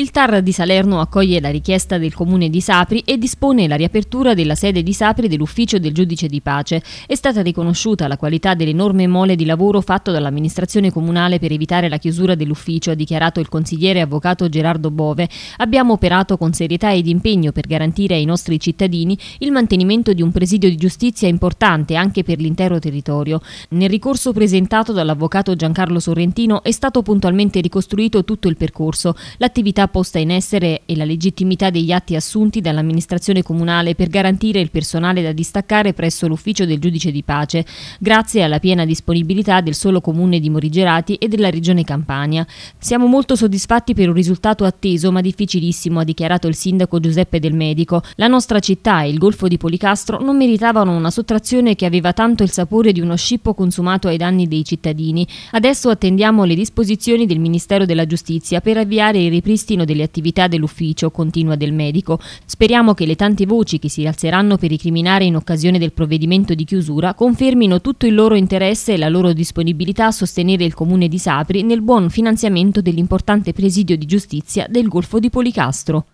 Il TAR di Salerno accoglie la richiesta del comune di Sapri e dispone la riapertura della sede di Sapri dell'ufficio del giudice di pace. È stata riconosciuta la qualità dell'enorme mole di lavoro fatto dall'amministrazione comunale per evitare la chiusura dell'ufficio, ha dichiarato il consigliere avvocato Gerardo Bove. Abbiamo operato con serietà ed impegno per garantire ai nostri cittadini il mantenimento di un presidio di giustizia importante anche per l'intero territorio. Nel ricorso presentato dall'avvocato Giancarlo Sorrentino è stato puntualmente ricostruito tutto il percorso, l'attività posta in essere e la legittimità degli atti assunti dall'amministrazione comunale per garantire il personale da distaccare presso l'ufficio del giudice di pace, grazie alla piena disponibilità del solo comune di Morigerati e della regione Campania. Siamo molto soddisfatti per un risultato atteso ma difficilissimo, ha dichiarato il sindaco Giuseppe Del Medico. La nostra città e il golfo di Policastro non meritavano una sottrazione che aveva tanto il sapore di uno scippo consumato ai danni dei cittadini. Adesso attendiamo le disposizioni del Ministero della Giustizia per avviare il ripristino destino delle attività dell'ufficio, continua del medico. Speriamo che le tante voci che si alzeranno per ricriminare in occasione del provvedimento di chiusura confermino tutto il loro interesse e la loro disponibilità a sostenere il comune di Sapri nel buon finanziamento dell'importante presidio di giustizia del Golfo di Policastro.